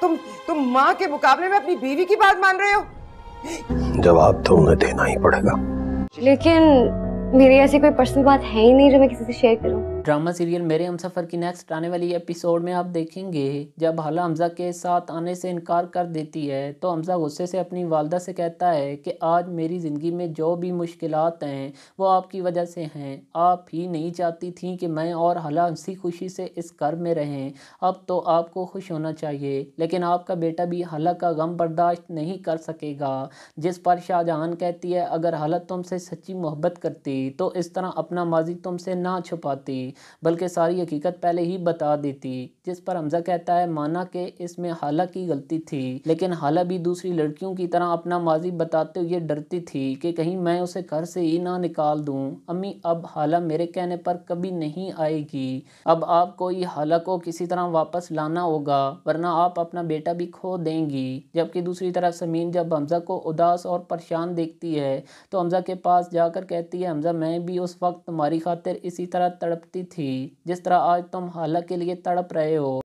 तुम तुम माँ के मुकाबले में अपनी बीवी की बात मान रहे हो जवाब तो उन्हें देना ही पड़ेगा लेकिन मेरी ऐसी कोई पर्सनल बात है ही नहीं जो मैं किसी से शेयर करूँ ड्रामा सीरियल मेरे हम सफ़र की नेक्स्ट आने वाली एपिसोड में आप देखेंगे जब हाला हमज़ा के साथ आने से इनकार कर देती है तो हमज़ा गुस्से से अपनी वालदा से कहता है कि आज मेरी ज़िंदगी में जो भी मुश्किल हैं वो आपकी वजह से हैं आप ही नहीं चाहती थी कि मैं और हला हंसी खुशी से इस घर में रहें अब तो आपको खुश होना चाहिए लेकिन आपका बेटा भी हला का गम बर्दाश्त नहीं कर सकेगा जिस पर शाहजहान कहती है अगर हला तुमसे सच्ची मोहब्बत करती तो इस तरह अपना माजी तुमसे ना छुपाती बल्कि सारी हकीकत पहले ही बता देती जिस पर हमजा कहता है माना के इसमें हाला की गलती थी लेकिन हाला भी दूसरी लड़कियों की तरह अपना माजी बताते हुए डरती थी कि कहीं मैं उसे घर से ही ना निकाल दूँ अम्मी अब हाला मेरे कहने पर कभी नहीं आएगी अब आपको ही हाला को किसी तरह वापस लाना होगा वरना आप अपना बेटा भी खो देंगी जबकि दूसरी तरफ समीन जब हमजा को उदास और परेशान देखती है तो हमजा के पास जाकर कहती है हमजा मैं भी उस वक्त तुम्हारी खातिर इसी तरह तड़पती थी जिस तरह आज तुम हालत के लिए तड़प रहे हो